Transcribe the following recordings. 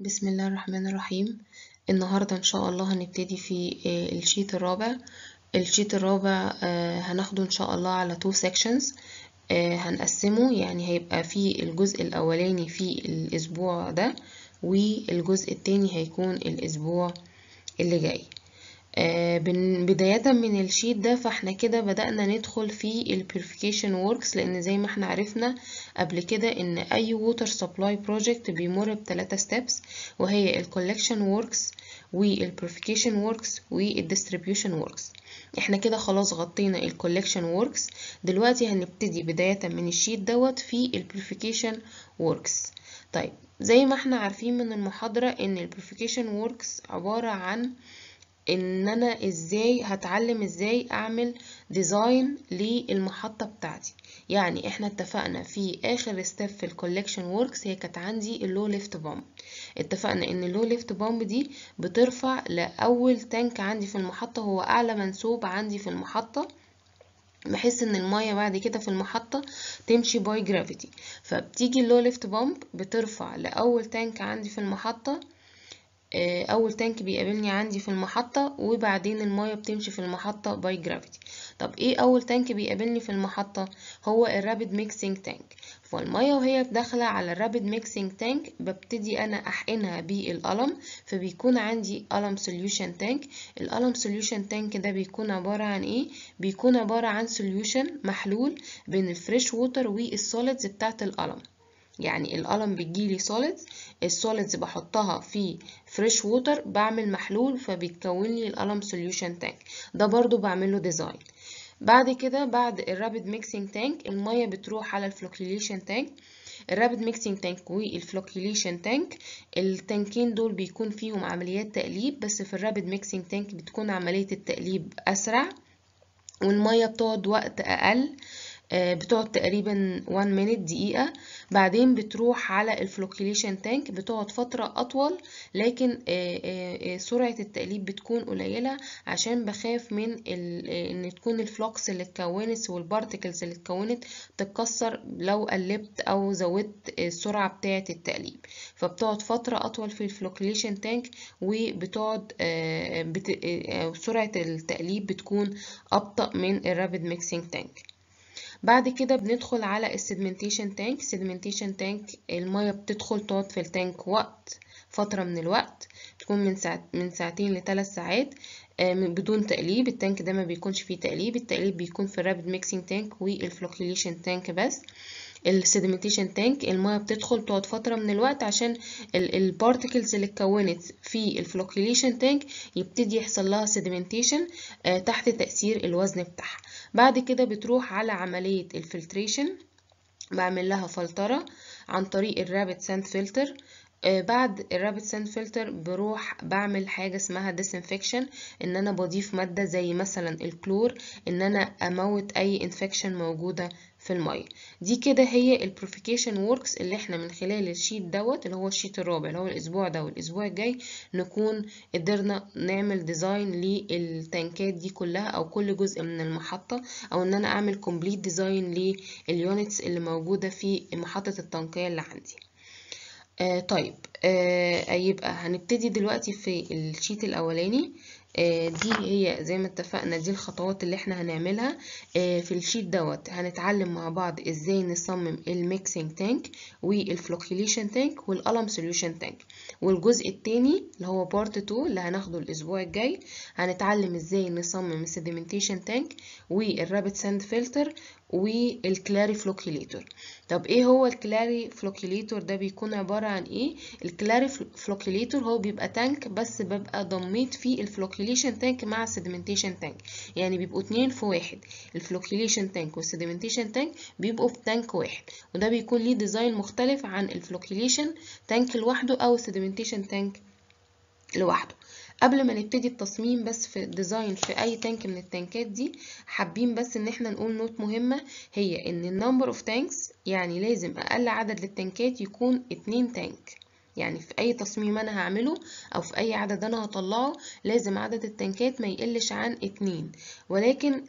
بسم الله الرحمن الرحيم النهاردة إن شاء الله هنبتدي في آه، الشيت الرابع الشيت الرابع آه، هناخده إن شاء الله على تو sections آه، هنقسمه يعني هيبقى في الجزء الأولاني في الأسبوع ده والجزء التاني هيكون الأسبوع اللي جاي آه، بداية من الشيت ده فاحنا كده بدأنا ندخل في البيرفيكيشن ووركس لأن زي ما احنا عرفنا قبل كده إن أي ووتر سبلاي بروجكت بيمر بتلاتة ستيبس وهي الكولكشن ووركس والبيرفيكيشن ووركس والديستريبيوشن ووركس احنا كده خلاص غطينا الكولكشن ووركس دلوقتي هنبتدي بداية من الشيت دوت في البيرفيكيشن ووركس طيب زي ما احنا عارفين من المحاضرة ان البيرفيكيشن ووركس عبارة عن آه ان انا ازاي هتعلم ازاي اعمل ديزاين للمحطة بتاعتي يعني احنا اتفقنا في اخر ستيب في الكولكشن ووركس هي كانت عندي اللو ليفت بامب اتفقنا ان اللو ليفت بامب دي بترفع لاول تانك عندي في المحطة هو اعلى منسوب عندي في المحطة بحيث ان المية بعد كده في المحطة تمشي باي جرافيتي فبتيجي اللو ليفت بامب بترفع لاول تانك عندي في المحطة آه، اول تانك بيقابلني عندي في المحطه وبعدين المايه بتمشي في المحطه باي جرافيتي طب ايه اول تانك بيقابلني في المحطه هو الرابيد ميكسينج تانك فالمايه وهي داخله على الرابيد ميكسينج تانك ببتدي انا احقنها بالقلم فبيكون عندي قلم سوليوشن تانك القلم سوليوشن تانك ده بيكون عباره عن ايه بيكون عباره عن سوليوشن محلول بين الفريش ووتر والسوليدز بتاعه القلم يعني القلم بتجيلي سوليدز السوليدز بحطها في فريش ووتر بعمل محلول فبيتكون لي الالم سوليوشن تانك ده برضو بعمله ديزاين بعد كده بعد الرابد ميكسينج تانك المية بتروح على الفلوكيليشن تانك الرابد ميكسينج تانك والفلوكيليشن تانك التانكين دول بيكون فيهم عمليات تقليب بس في الرابد ميكسينج تانك بتكون عملية التقليب أسرع والمية بتقعد وقت أقل آه، بتقعد تقريبا 1 مينت دقيقة بعدين بتروح على الفلوكيليشن تانك بتقعد فترة أطول لكن آه، آه، سرعة التقليب بتكون قليلة عشان بخاف من إن تكون الفلوكس اللي اتكونت والبارتكلز اللي اتكونت تتكسر لو قلبت أو زودت السرعة بتاعة التقليب فبتقعد فترة أطول في الفلوكيليشن تانك وبتقعد سرعة التقليب بتكون أبطأ من الرابيد ميكسينج تانك بعد كده بندخل على السيدمنتيشن تانك السيدمنتيشن تانك المية بتدخل تقعد في التانك وقت فترة من الوقت تكون من ساعت من ساعتين لثلاث ساعات آه، بدون تقليب التانك ده ما بيكونش فيه تقليب التقليب بيكون في الرابد ميكسينج تانك والفلوكيليشن تانك بس السيدمنتيشن تانك الميه بتدخل تقعد فتره من الوقت عشان البارتكلز اللي اتكونت في الفلوكيليشن تانك يبتدي يحصل لها سيدمنتيشن آه، تحت تاثير الوزن بتاعها بعد كده بتروح على عمليه الفلتريشن بعمل لها فلتره عن طريق الرابت ساند فلتر آه، بعد الرابت ساند فلتر بروح بعمل حاجة اسمها ديسانفكشن ان انا بضيف مادة زي مثلا الكلور ان انا اموت اي انفكشن موجودة في المية دي كده هي البروفيكيشن ووركس اللي احنا من خلال الشيت دوت اللي هو الشيت الرابع اللي هو الاسبوع ده والاسبوع الجاي نكون قدرنا نعمل ديزاين للتنكات دي كلها او كل جزء من المحطة او ان انا اعمل كومبليت ديزاين لليونتس اللي موجودة في محطة التنقية اللي عندي آه طيب آه يبقى هنبتدي دلوقتي في الشيت الاولاني آه دي هي زي ما اتفقنا دي الخطوات اللي احنا هنعملها آه في الشيت دوت هنتعلم مع بعض ازاي نصمم الميكسينج تانك والفلوكيليشن تانك والقلم سوليوشن تانك والجزء التاني اللي هو بارت 2 اللي هناخده الاسبوع الجاي هنتعلم ازاي نصمم السيديمنتيشن تانك والرابت ساند فلتر والكلاري فلوكيليتور طب ايه هو الكلاري فلوكيليتور ده بيكون عبارة عن ايه الكلاري فلوكيليتور هو بيبقى تانك بس ببقى ضميت فيه الفلوكيليشن تانك مع السيدمنتيشن تانك يعني بيبقوا اتنين في واحد الفلوكيليشن تانك والسيدمنتيشن تانك بيبقوا في تانك واحد وده بيكون ليه ديزاين مختلف عن الفلوكيليشن تانك لوحده او السيدمنتيشن تانك لوحده قبل ما نبتدي التصميم بس في الديزاين في اي تانك من التانكات دي حابين بس ان احنا نقول نوت مهمة هي ان النمبر اوف تانكس يعني لازم اقل عدد للتانكات يكون اتنين تانك يعني في اي تصميم انا هعمله او في اي عدد انا هطلعه لازم عدد التانكات ما يقلش عن اتنين ولكن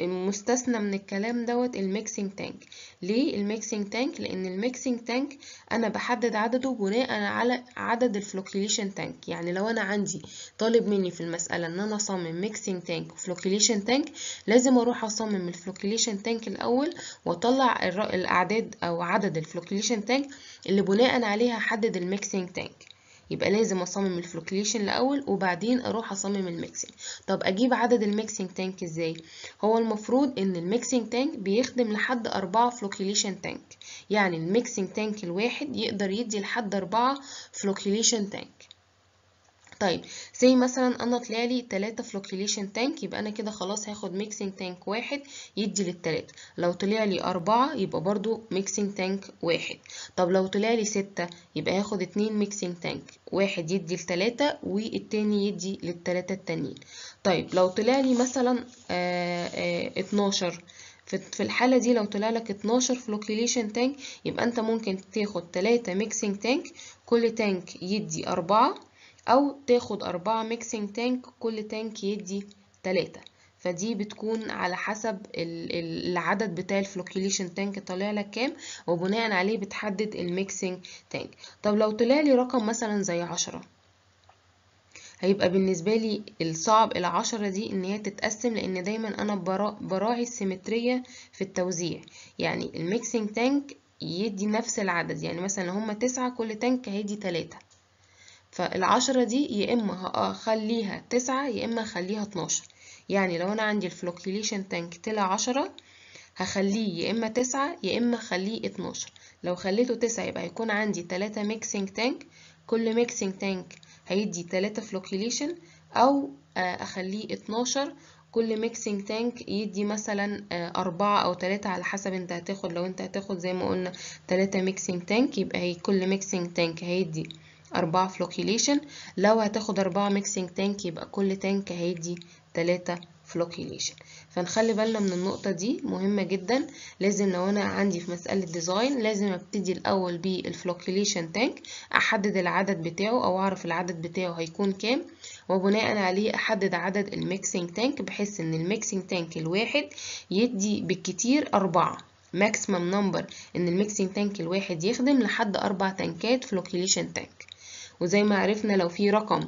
مستثنى من الكلام دوت الميكسينج تانك ليه الميكسينج تانك لان الميكسينج تانك انا بحدد عدده بناء على عدد الفلوكيليشن تانك يعني لو انا عندي طالب مني في المساله ان انا اصمم ميكسينج تانك وفلوكيليشن تانك لازم اروح اصمم الفلوكيليشن تانك الاول واطلع الاعداد او عدد الفلوكيليشن تانك اللي بناء عليها احدد الميكسينج تانك يبقى لازم اصمم الفلوكليشن الاول وبعدين اروح اصمم الميكسينج طب اجيب عدد الميكسينج تانك ازاي هو المفروض ان الميكسينج تانك بيخدم لحد أربعة فلوكليشن تانك يعني الميكسينج تانك الواحد يقدر يدي لحد أربعة فلوكليشن تانك طيب زي مثلا انا طلع لي 3 فلوكيليشن تانك يبقى انا كده خلاص هاخد ميكسينج تانك واحد يدي للتلاتة لو طلع لي 4 يبقى برضو ميكسينج تانك واحد طب لو طلع لي 6 يبقى هاخد 2 ميكسينج تانك واحد يدي لتلاتة والتاني يدي للتلاتة التانيين طيب لو طلع لي مثلا آآ آآ 12 في الحالة دي لو طلع لك 12 فلوكيليشن تانك يبقى انت ممكن تاخد 3 ميكسينج تانك كل تانك يدي 4 أو تاخد أربعة ميكسينج تانك كل تانك يدي تلاتة فدي بتكون على حسب العدد بتاع الفلوكيليشن تانك طالع لك كام وبناء عليه بتحدد الميكسينج تانك طب لو طلع لي رقم مثلا زي عشرة هيبقى بالنسبة لي الصعب العشرة دي ان هي تتقسم لان دايما انا براعي السيمترية في التوزيع يعني الميكسينج تانك يدي نفس العدد يعني مثلا هما تسعة كل تانك هيدي تلاتة فالعشرة دي يا إما هخليها آه، تسعة يا إما هخليها اتناشر يعني لو أنا عندي الفلوكيليشن تانك طلع عشرة هخليه يا إما تسعة يا إما هخليه اتناشر لو خليته تسعة يبقى هيكون عندي تلاتة ميكسينج تانك كل ميكسينج تانك هيدي تلاتة فلوكيليشن أو آه، أخليه اتناشر كل ميكسينج تانك يدي مثلا آه، أربعة أو تلاتة على حسب انت هتاخد لو انت هتاخد زي ما قلنا تلاتة ميكسينج تانك يبقى هي كل ميكسينج تانك هيدي أربعة فلوكيليشن لو هتاخد أربعة ميكسينج تانك يبقى كل تانك هيدي تلاتة فلوكيليشن فنخلي بالنا من النقطة دي مهمة جدا لازم لو أنا عندي في مسألة ديزاين لازم أبتدي الأول بالفلوكيليشن تانك أحدد العدد بتاعه أو أعرف العدد بتاعه هيكون كام وبناء عليه أحدد عدد الميكسينج تانك بحيث إن الميكسينج تانك الواحد يدي بالكتير أربعة ماكسيمم نمبر إن الميكسينج تانك الواحد يخدم لحد أربع تانكات فلوكيليشن تانك وزي ما عرفنا لو في رقم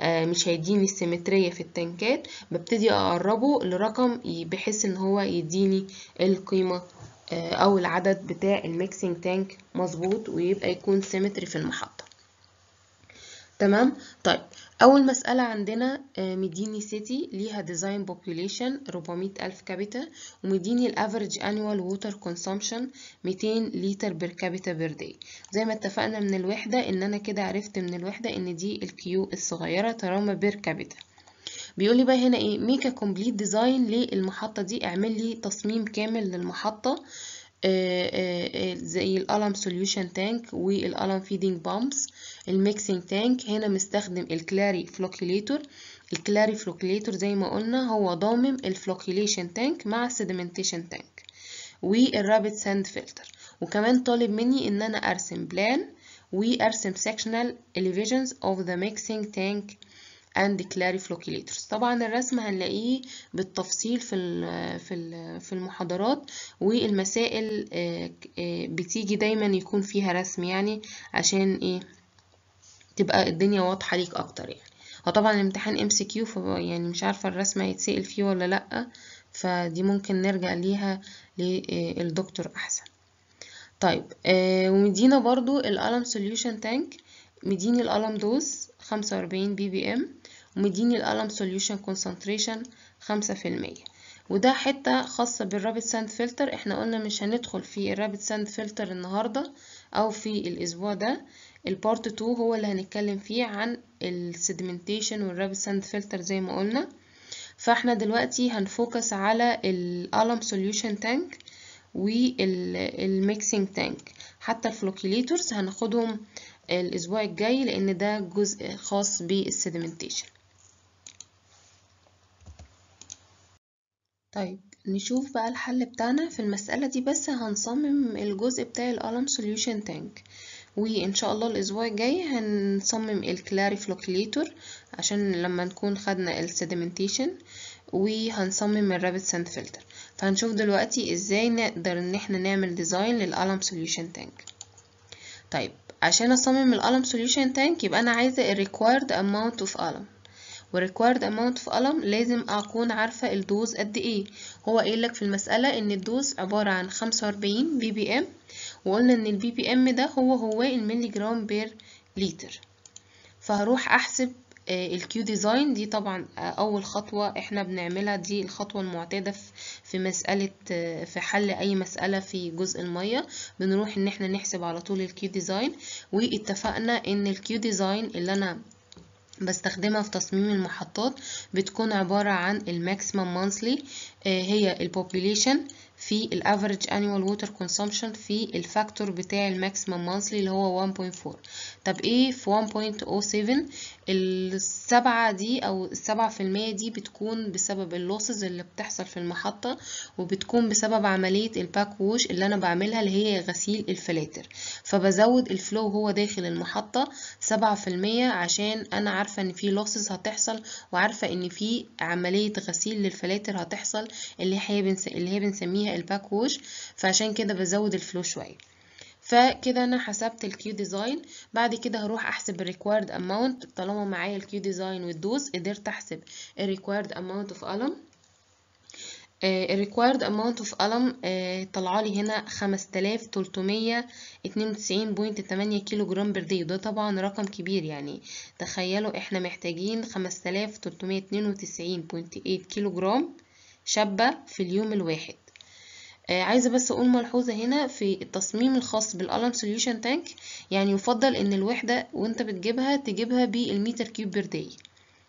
آه، مش هيديني السيمترية في التنكات ببتدي أقربه لرقم بحيث إن هو يديني القيمة آه، أو العدد بتاع الميكسينج تانك مظبوط ويبقى يكون سيمتري في المحطة تمام طيب أول مسألة عندنا آه، مديني سيتي ليها ديزاين بوبوليشن 400 ألف كابيتا ومديني الأفرج أنوال ووتر كونسومشن 200 لتر بير كابيتا بير داي زي ما اتفقنا من الوحدة إن أنا كده عرفت من الوحدة إن دي الكيو الصغيرة تراما بير كابيتا بيقول لي بقى هنا إيه ميك كومبليت ديزاين للمحطة دي اعمل لي تصميم كامل للمحطة آه، آه، زي القلم سوليوشن تانك والقلم فيدينج بامبس الميكسينج تانك هنا مستخدم الكلاري فلوكيليتور الكلاري فلوكيليتور زي ما قلنا هو ضامم الفلوكيليشن تانك مع السيدمنتيشن تانك والرابت ساند فلتر وكمان طالب مني ان انا ارسم بلان وارسم اليفيجنز اوف ذا ميكسينج تانك اند كلاري clarifilators طبعا الرسم هنلاقيه بالتفصيل في في في المحاضرات والمسائل آه، آه، بتيجي دايما يكون فيها رسم يعني عشان ايه تبقى الدنيا واضحة ليك اكتر يعني هو طبعا الامتحان ام سي كيو يعني مش عارفة الرسمه هيتسأل فيه ولا لأ فدي ممكن نرجع ليها للدكتور احسن طيب آه، ومدينا برضو القلم سوليوشن تانك مديني القلم دوز خمسة وأربعين بي بي ام ومديني القلم سوليوشن كونسنتريشن خمسة في المية وده حتة خاصة بالرابط ساند فلتر احنا قلنا مش هندخل في الرابط ساند فلتر النهاردة أو في الأسبوع ده البارت 2 هو اللي هنتكلم فيه عن السيدمنتيشن والرابد ساند فلتر زي ما قلنا فاحنا دلوقتي هنفوكس على الألم سوليوشن تانك والميكسينج تانك حتى الفلوكيليتورز هناخدهم الأسبوع الجاي لأن ده جزء خاص بالسيدمنتيشن طيب نشوف بقى الحل بتاعنا في المسألة دي بس هنصمم الجزء بتاع الألم سوليوشن تانك وان شاء الله الاسبوع الجاي هنصمم الكلاري فلوكليتور عشان لما نكون خدنا السيدمنتيشن وهنصمم الرابت ساند فلتر فهنشوف دلوقتي ازاي نقدر ان احنا نعمل ديزاين للألم سوليوشن تانك طيب عشان اصمم الألم سوليوشن تانك يبقى انا عايزه الريكوايرد اماونت اوف قلم والريكوايرد اماونت في قلم لازم اكون عارفه الدوز قد ايه هو قايل لك في المساله ان الدوز عباره عن 45 بي بي ام وقلنا ان البي بي ام ده هو هو الملي جرام بير لتر فهروح احسب آه، الكيو ديزاين دي طبعا آه، اول خطوة احنا بنعملها دي الخطوة المعتادة في مسألة آه، في حل اي مسألة في جزء المية بنروح ان احنا نحسب على طول الكيو ديزاين واتفقنا ان الكيو ديزاين اللي انا بستخدمها في تصميم المحطات بتكون عبارة عن الماكسيمم مانثلي آه، هي البوبوليشن في average انيوال water consumption في الفاكتور بتاع الماكسيمم مانثلي اللي هو 1.4 طب ايه في 1.07 السبعة دي او السبعة في المية دي بتكون بسبب اللوسز اللي بتحصل في المحطة وبتكون بسبب عملية الباك ووش اللي انا بعملها اللي هي غسيل الفلاتر فبزود الفلو هو داخل المحطة سبعة في المية عشان انا عارفة ان في لوسز هتحصل وعارفة ان في عملية غسيل للفلاتر هتحصل اللي هي بنسميها الباك ووش فعشان كده بزود الفلو شوية فكده انا حسبت الكيو ديزاين بعد كده هروح احسب الريكوارد اماونت طالما معايا الكيو ديزاين والدوز قدرت احسب الريكوارد اماونت اوف قلم الريكوارد اماونت اوف قلم طلع لي هنا 5392.8 كيلو جرام بر دي وده طبعا رقم كبير يعني تخيلوا احنا محتاجين 5392.8 كيلو جرام شابة في اليوم الواحد آه عايزة بس أقول ملحوظة هنا في التصميم الخاص بالالم سوليوشن تانك يعني يفضل إن الوحدة وأنت بتجيبها تجيبها بالمتر كيوب بير داي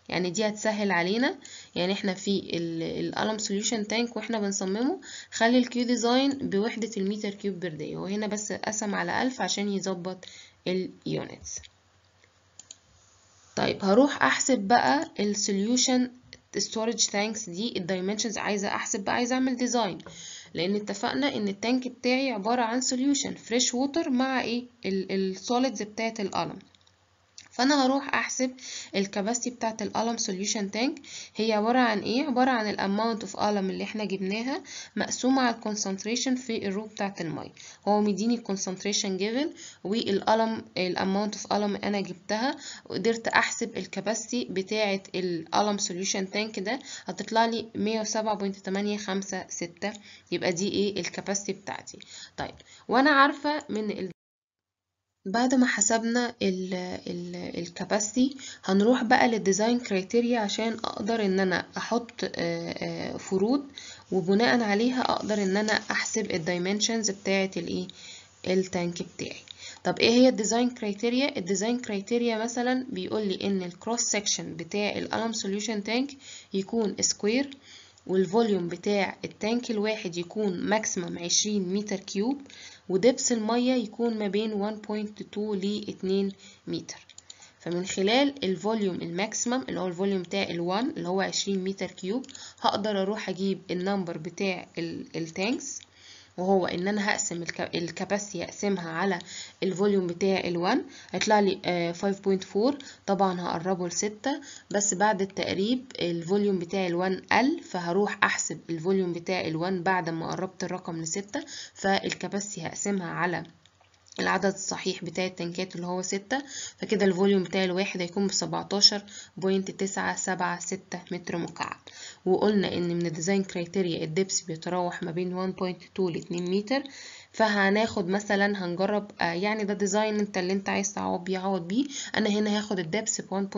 يعني دي هتسهل علينا يعني احنا في الالم سوليوشن تانك واحنا بنصممه خلي الكيو ديزاين بوحدة المتر كيوب بير داي وهنا بس قسم على ألف عشان يظبط اليونتس طيب هروح احسب بقى السوليوشن ستورج تانكس دي الدايمنشنز عايزه احسب بقى عايزه اعمل ديزاين لان اتفقنا ان التانك بتاعي عبارة عن solution fresh water مع ايه السوليدز بتاعة القلم فانا هروح احسب الكباسيتي بتاعه القلم سوليوشن تانك هي عباره عن ايه عباره عن الاماونت اوف قلم اللي احنا جبناها مقسومه على الكونسنتريشن في الرو بتاعه الميه هو مديني الكونسنتريشن جيفن والقلم الاماونت اوف قلم انا جبتها وقدرت احسب الكباسيتي بتاعه القلم سوليوشن تانك ده هتطلع لي 107.856 يبقى دي ايه الكباسيتي بتاعتي طيب وانا عارفه من بعد ما حسبنا الكاباسيتي هنروح بقى للديزاين كريتيريا عشان اقدر ان انا احط آه، آه، فروض وبناء عليها اقدر ان انا احسب الدايمنشنز بتاعه الايه التانك بتاعي طب ايه هي الديزاين كريتيريا الديزاين كريتيريا مثلا بيقول لي ان الكروس سكشن بتاع الالم سوليوشن تانك يكون سكوير والفوليوم بتاع التانك الواحد يكون ماكسيمم 20 متر كيوب ودبس المية يكون ما بين 1.2 ل 2 متر فمن خلال الفوليوم الماكسيمم اللي هو الفوليوم بتاع ال1 اللي هو 20 متر كيوب هقدر اروح اجيب النمبر بتاع التانكس وهو ان انا هقسم الكباسيتي اقسمها على الفوليوم بتاع ال1 هيطلع لي 5.4 آه، طبعا هقربه ل 6 بس بعد التقريب الفوليوم بتاع ال1 قل فهروح احسب الفوليوم بتاع ال1 بعد ما قربت الرقم ل 6 فالكباسيتي هقسمها على العدد الصحيح بتاع التنكات اللي هو ستة فكده الفوليوم بتاع الواحد هيكون بسبعتاشر بوينت تسعة سبعة ستة متر مكعب وقلنا ان من الديزاين كريتيريا الدبس بيتراوح ما بين 1.2 ل 2 متر فهناخد مثلا هنجرب آه، يعني ده ديزاين انت اللي انت عايز تعوض بيه عوض بيه انا هنا هاخد الدبس ب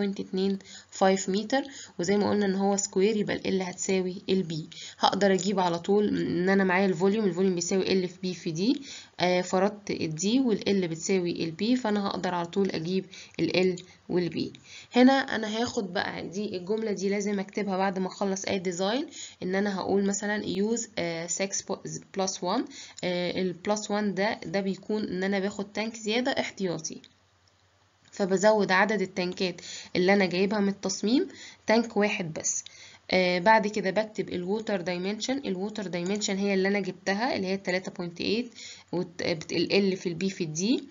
1.25 متر وزي ما قلنا ان هو سكوير يبقى ال ال هتساوي ال بي هقدر اجيب على طول ان انا معايا الفوليوم الفوليوم بيساوي ال في بي في دي آه، فرضت الدي والال بتساوي البي فانا هقدر على طول اجيب ال والبي هنا انا هاخد بقى دي الجمله دي لازم اكتبها بعد ما اخلص اي ديزاين ان انا هقول مثلا يوز 6 بلس 1 البلس 1 ده ده بيكون ان انا باخد تانك زياده احتياطي فبزود عدد التانكات اللي انا جايبها من التصميم تانك واحد بس آه بعد كده بكتب الووتر دايمنشن الووتر دايمنشن هي اللي انا جبتها اللي هي 3.8 آه، ال في البي في الدي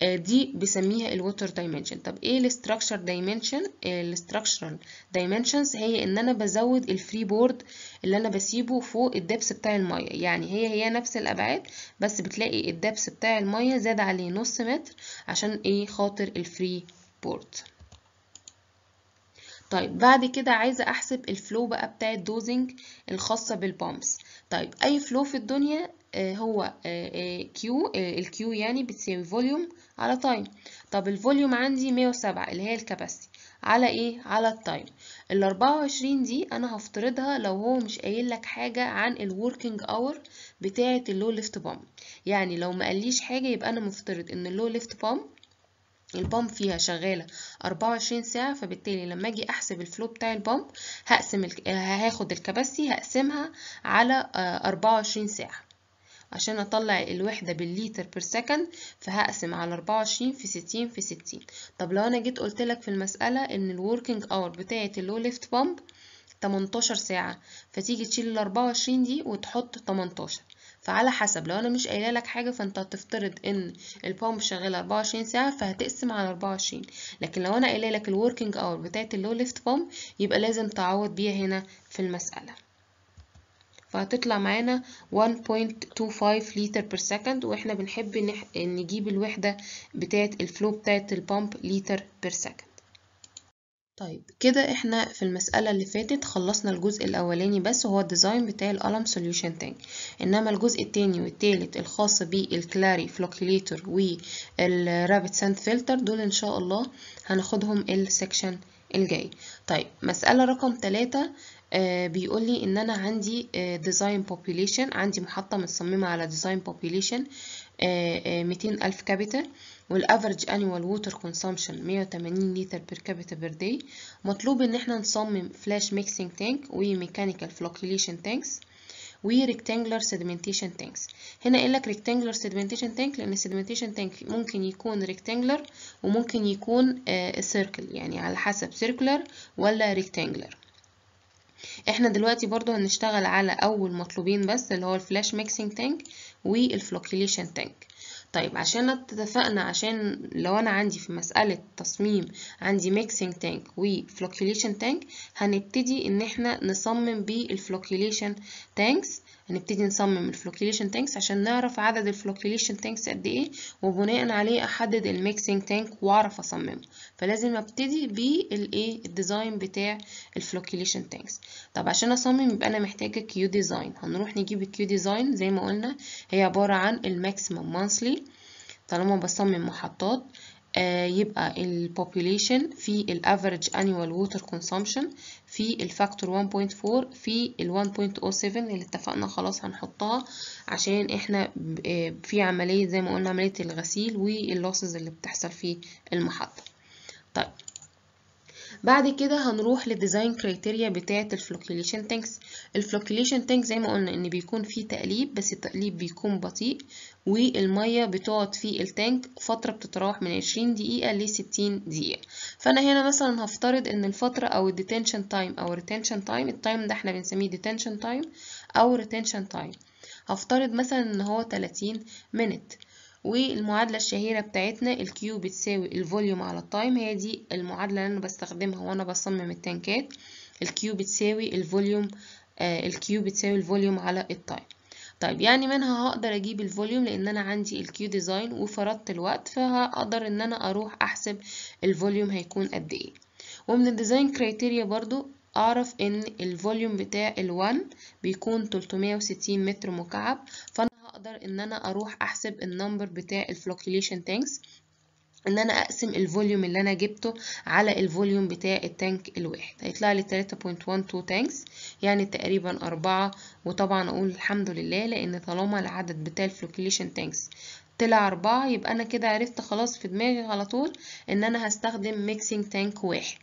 آه دي بسميها الووتر دايمنشن طب ايه الاستراكشر دايمنشن الاستراكشرال دايمنشنز هي ان انا بزود الفري بورد اللي انا بسيبه فوق الدبس بتاع الميه يعني هي هي نفس الابعاد بس بتلاقي الدبس بتاع الميه زاد عليه نص متر عشان ايه خاطر الفري بورد طيب بعد كده عايزة أحسب الفلو بقى بتاع الدوزنج الخاصة بالبامبس طيب أي فلو في الدنيا آه، هو كيو آه، آه، الكيو يعني بتساوي فوليوم على تايم طب الفوليوم عندي 107 اللي هي الكباسيتي على ايه على التايم ال 24 دي انا هفترضها لو هو مش قايل لك حاجه عن الوركينج اور بتاعه اللو ليفت بام يعني لو ما قاليش حاجه يبقى انا مفترض ان اللو ليفت بام البامب فيها شغالة 24 ساعة فبالتالي لما اجي احسب الفلو بتاع البامب هقسم ال... هاخد الكباسيتي هقسمها على 24 آه، ساعة عشان اطلع الوحدة بالليتر بير سكند فهقسم على 24 في 60 في 60 طب لو انا جيت قلت لك في المسألة ان الوركينج اور بتاعة اللو ليفت بامب 18 ساعة فتيجي تشيل ال 24 دي وتحط 18 فعلى حسب لو انا مش قايله لك حاجه فانت هتفترض ان البومب شغاله 24 ساعه فهتقسم على 24 لكن لو انا قايله لك الوركينج اور بتاعه اللو ليفت بومب يبقى لازم تعوض بيها هنا في المساله فهتطلع معانا 1.25 لتر بير سكند واحنا بنحب نجيب الوحده بتاعه الفلو بتاعه البومب لتر بير سكند طيب كده احنا في المسألة اللي فاتت خلصنا الجزء الأولاني بس وهو الديزاين بتاع القلم سوليوشن تانك إنما الجزء التاني والتالت الخاص بالكلاري فلوكيليتر والرابت ساند فلتر دول إن شاء الله هناخدهم السكشن الجاي طيب مسألة رقم تلاتة آه، بيقول لي إن أنا عندي ديزاين آه عندي محطة متصممة على ديزاين population آه، آه، ميتين ألف كابيتال والافرج انيوال ووتر كونسامشن 180 لتر بير كابيتا بير داي مطلوب ان احنا نصمم فلاش ميكسينج تانك وميكانيكال فلوكيليشن تانكس وريكتانجلر سيدمنتيشن تانكس هنا قال لك ريكتانجلر سيدمنتيشن تانك لان السيدمنتيشن تانك ممكن يكون ريكتانجلر وممكن يكون سيركل آه، يعني على حسب سيركلر ولا ريكتانجلر احنا دلوقتي برضو هنشتغل على اول مطلوبين بس اللي هو الفلاش ميكسينج تانك والفلوكيليشن تانك طيب عشان اتفقنا عشان لو انا عندي في مسألة تصميم عندي ميكسينج تانك وفلوكيوليشن تانك هنبتدي ان احنا نصمم بالفلوكيوليشن تانكس هنبتدي نصمم الفلوكيليشن تانكس عشان نعرف عدد الفلوكيليشن تانكس قد ايه وبناء عليه احدد الميكسينج تانك واعرف اصممه فلازم ابتدي بالايه الديزاين بتاع الفلوكيليشن تانكس طب عشان اصمم يبقى انا محتاجه كيو ديزاين هنروح نجيب الكيو ديزاين زي ما قلنا هي عباره عن الماكسيمم مانثلي طالما بصمم محطات آه، يبقى ال population في ال average annual water consumption في الفاكتور 1.4 في ال 1.07 اللي اتفقنا خلاص هنحطها عشان احنا آه، في عملية زي ما قلنا عملية الغسيل واللوسز اللي بتحصل في المحطة طيب بعد كده هنروح للديزاين كريتيريا بتاعه الفلوكيليشن تانكس الفلوكيليشن تانك زي ما قلنا ان بيكون فيه تقليب بس التقليب بيكون بطيء والمية بتقعد في التانك فترة بتتراوح من 20 دقيقة ل 60 دقيقة فأنا هنا مثلا هفترض إن الفترة أو الديتنشن تايم أو الريتنشن تايم التايم ده احنا بنسميه ديتنشن تايم أو ريتنشن تايم هفترض مثلا إن هو 30 مينت والمعادلة الشهيرة بتاعتنا الكيو بتساوي الفوليوم على التايم هي دي المعادلة اللي أنا بستخدمها وأنا بصمم التانكات الكيو بتساوي الفوليوم آه، الكيو بتساوي الفوليوم على التايم طيب يعني منها هقدر اجيب الفوليوم لان انا عندي الكيو ديزاين وفرضت الوقت فهقدر ان انا اروح احسب الفوليوم هيكون قد ايه ومن الديزاين كريتيريا برضو اعرف ان الفوليوم بتاع ال1 بيكون 360 متر مكعب فانا هقدر ان انا اروح احسب النمبر بتاع الفلوكيليشن تانكس ان انا اقسم الفوليوم اللي انا جبته على الفوليوم بتاع التانك الواحد هيطلع لي 3.12 تانكس يعني تقريبا أربعة وطبعا اقول الحمد لله لان طالما العدد بتاع الفلوكيليشن تانكس طلع أربعة يبقى انا كده عرفت خلاص في دماغي على طول ان انا هستخدم ميكسينج تانك واحد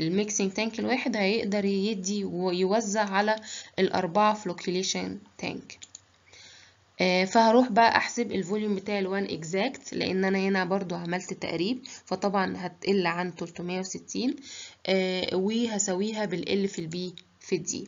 الميكسينج تانك الواحد هيقدر يدي ويوزع على الأربعة فلوكيليشن تانك آه، فهروح بقى احسب الفوليوم بتاع ال1 اكزاكت لان انا هنا برضو عملت تقريب فطبعا هتقل عن 360 آه، وهسويها بالال في البي في الدي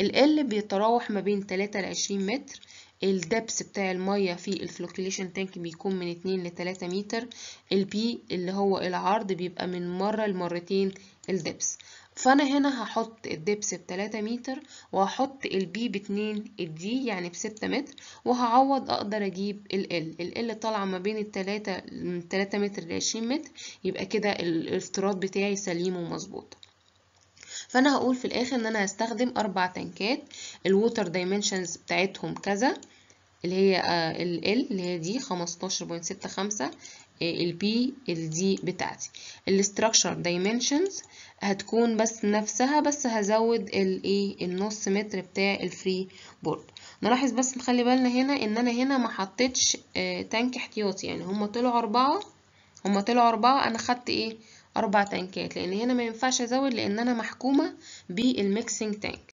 ال بيتراوح ما بين 3 ل 20 متر الدبس بتاع المية في الفلوكيليشن تانك بيكون من 2 ل 3 متر البي اللي هو العرض بيبقى من مرة لمرتين الدبس فانا هنا هحط الدبس بتلاتة متر وهحط البي باتنين الدي يعني بستة متر وهعوض اقدر اجيب ال ال ال ال طالعة ما بين التلاتة من تلاتة متر لعشرين متر يبقى كده الافتراض بتاعي سليم ومظبوط فانا هقول في الاخر ان انا هستخدم اربع تنكات الووتر دايمنشنز بتاعتهم كذا اللي هي آه، ال ال اللي هي دي خمستاشر بوينت ستة خمسة البي الدي بتاعتي الاستراكشر دايمنشنز هتكون بس نفسها بس هزود الايه النص متر بتاع الفري بورد نلاحظ بس نخلي بالنا هنا ان انا هنا ما حطيتش آه تانك احتياطي يعني هما طلعوا اربعة هما طلعوا اربعة انا خدت ايه اربع تانكات لان هنا ما ينفعش ازود لان انا محكومة بالميكسينج تانك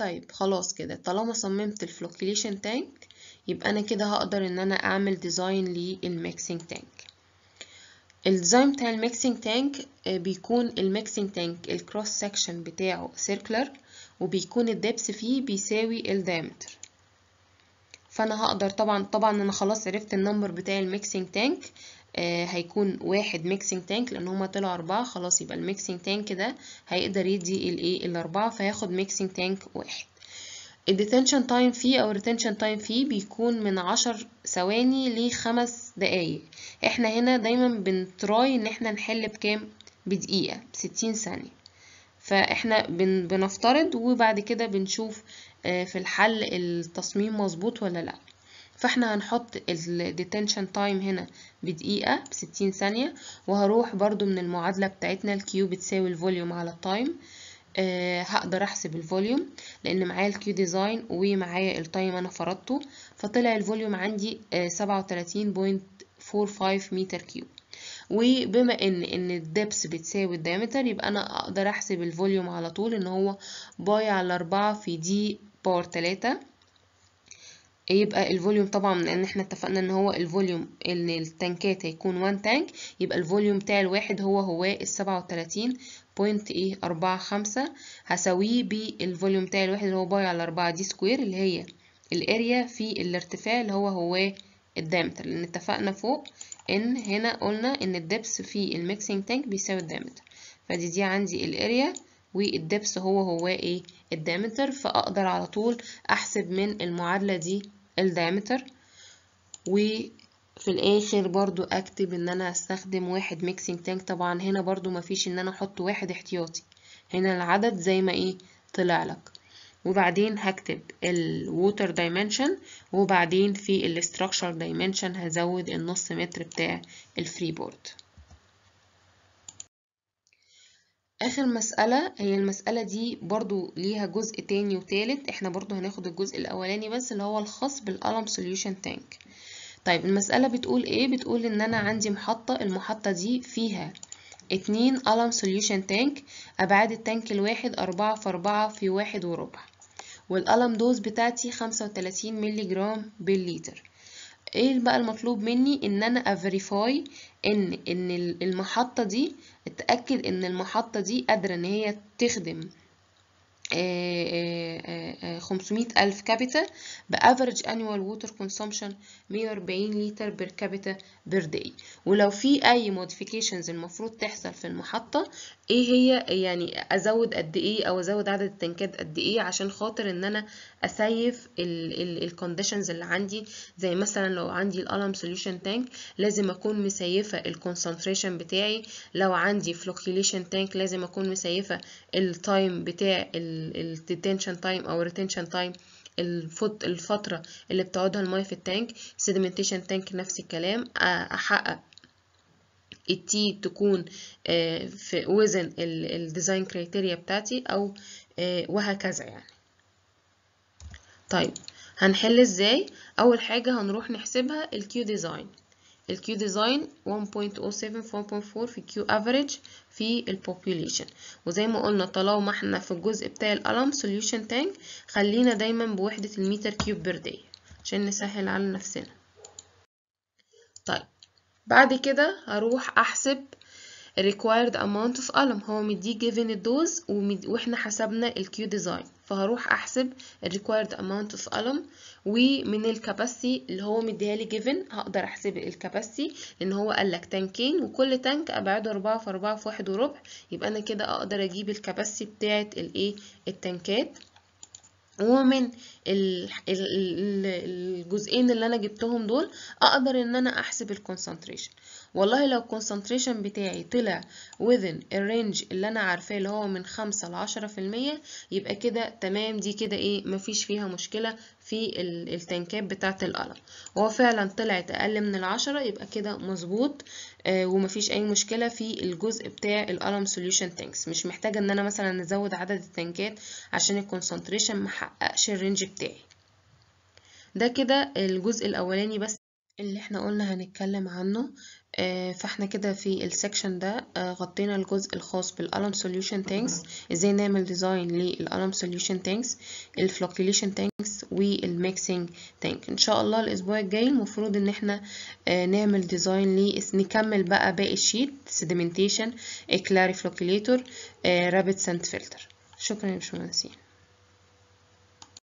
طيب خلاص كده طالما صممت الفلوكيليشن تانك يبقى انا كده هقدر ان انا اعمل ديزاين للميكسينج تانك الديزاين بتاع الميكسينج تانك آه، بيكون الميكسينج تانك الكروس سكشن بتاعه سيركلر وبيكون الدبس فيه بيساوي الدايمتر فانا هقدر طبعا طبعا انا خلاص عرفت النمبر بتاع الميكسينج تانك آه، هيكون واحد ميكسينج تانك لان هما طلعوا اربعة خلاص يبقى الميكسينج تانك ده هيقدر يدي الايه الاربعة فهياخد ميكسينج تانك واحد الديتنشن تايم فيه او الريتنشن تايم فيه بيكون من عشر ثواني لخمس دقايق احنا هنا دايما بنتراي ان احنا نحل بكام بدقيقة بستين ثانية فاحنا بن بنفترض وبعد كده بنشوف آه، في الحل التصميم مظبوط ولا لا فاحنا هنحط الديتنشن تايم هنا بدقيقة بستين ثانية وهروح برضو من المعادلة بتاعتنا الكيو بتساوي الفوليوم على التايم أه هقدر احسب الفوليوم لان معايا الكيو ديزاين ومعايا التايم انا فرضته فطلع الفوليوم عندي آه، سبعة وتلاتين بوينت فور متر كيوب وبما ان ان الدبس بتساوي الدايمتر يبقى انا اقدر احسب الفوليوم على طول ان هو باي على اربعة في دي باور تلاتة يبقى الفوليوم طبعا لان احنا اتفقنا ان هو الفوليوم ان التانكات هيكون وان تانك يبقى الفوليوم بتاع الواحد هو هو السبعة وتلاتين بوينت ايه أربعة خمسة هساويه بالفوليوم بتاعي الواحد اللي هو باي على أربعة دي سكوير اللي هي الاريا في الارتفاع اللي هو هو الدامتر لأن اتفقنا فوق إن هنا قلنا إن الدبس في الميكسينج تانك بيساوي الدامتر فدي دي عندي الاريا والدبس هو هو ايه الدامتر فأقدر على طول أحسب من المعادلة دي الدامتر و في الاخر برضو اكتب ان انا استخدم واحد ميكسينج تانك طبعا هنا برضو مفيش ان انا احط واحد احتياطي هنا العدد زي ما ايه طلع لك وبعدين هكتب الووتر دايمنشن وبعدين في الاستراكشر دايمنشن هزود النص متر بتاع الفري بورد اخر مسألة هي المسألة دي برضو ليها جزء تاني وتالت احنا برضو هناخد الجزء الاولاني بس اللي هو الخاص بالقلم سوليوشن تانك طيب المسألة بتقول ايه بتقول ان انا عندي محطة المحطة دي فيها اتنين ألم سوليوشن تانك أبعاد التانك الواحد أربعة في أربعة في واحد وربع والألم دوز بتاعتي خمسة وتلاتين ميلي جرام بالليتر ايه بقى المطلوب مني ان انا افيريفاي ان ان المحطه دي اتاكد ان المحطه دي قادره ان هي تخدم 500 آه، آه، آه، ألف كابيتا بأفرج أنوال ووتر كونسومشن 140 لتر بير كابيتا بير داي ولو في أي موديفيكيشنز المفروض تحصل في المحطة إيه هي يعني أزود قد إيه أو أزود عدد التنكات قد إيه عشان خاطر إن أنا أسيف الكونديشنز اللي عندي زي مثلا لو عندي الألم سوليوشن تانك لازم أكون مسيفة الكونسنتريشن بتاعي لو عندي فلوكيليشن تانك لازم أكون مسيفة التايم بتاع ال الديتنشن تايم او الريتنشن تايم الفترة اللي بتقعدها المية في التانك سيدمنتيشن تانك نفس الكلام احقق التي تكون آه، في وزن الديزاين كريتيريا بتاعتي او آه، وهكذا يعني طيب هنحل ازاي اول حاجة هنروح نحسبها الكيو ديزاين الكيو ديزاين 1.07 4.4 في كيو افريج في البوبوليشن وزي ما قلنا طالما احنا في الجزء بتاع الالم سوليوشن تانك خلينا دايما بوحده المتر كيوب بير داي عشان نسهل على نفسنا طيب بعد كده هروح احسب required amount of alum هو مديه given dose واحنا حسبنا الكيو ديزاين فهروح احسب ال required amount of alum ومن الكباسيتي اللي هو مديها لي جيفن هقدر احسب الكباسيتي ان هو قال لك تانكين وكل تانك ابعده 4 في 4 في 1 وربع يبقى انا كده اقدر اجيب الكباسيتي بتاعه الايه التانكات ومن الجزئين اللي انا جبتهم دول اقدر ان انا احسب الكونسنتريشن والله لو الكونسنتريشن بتاعي طلع within الرينج اللي انا عارفاه اللي هو من خمسة ل في المية يبقى كده تمام دي كده ايه مفيش فيها مشكلة في التنكات بتاعة القلم هو فعلا طلعت اقل من العشرة يبقى كده مظبوط آه ومفيش اي مشكلة في الجزء بتاع القلم سوليوشن تانكس مش محتاجة ان انا مثلا ازود عدد التنكات عشان الكونسنتريشن محققش الرينج بتاعي ده كده الجزء الاولاني بس اللي احنا قلنا هنتكلم عنه آه، فاحنا كده في السكشن ده آه، غطينا الجزء الخاص بالالم سوليوشن تانكس ازاي نعمل ديزاين للالم سوليوشن تانكس الفلوكيليشن تانكس والميكسينج تانك ان شاء الله الاسبوع الجاي المفروض ان احنا آه، نعمل ديزاين ل نكمل بقى باقي الشيت سيدمنتيشن كلاري فلوكيليتور رابيد سنت فلتر شكرا يا باشمهندسين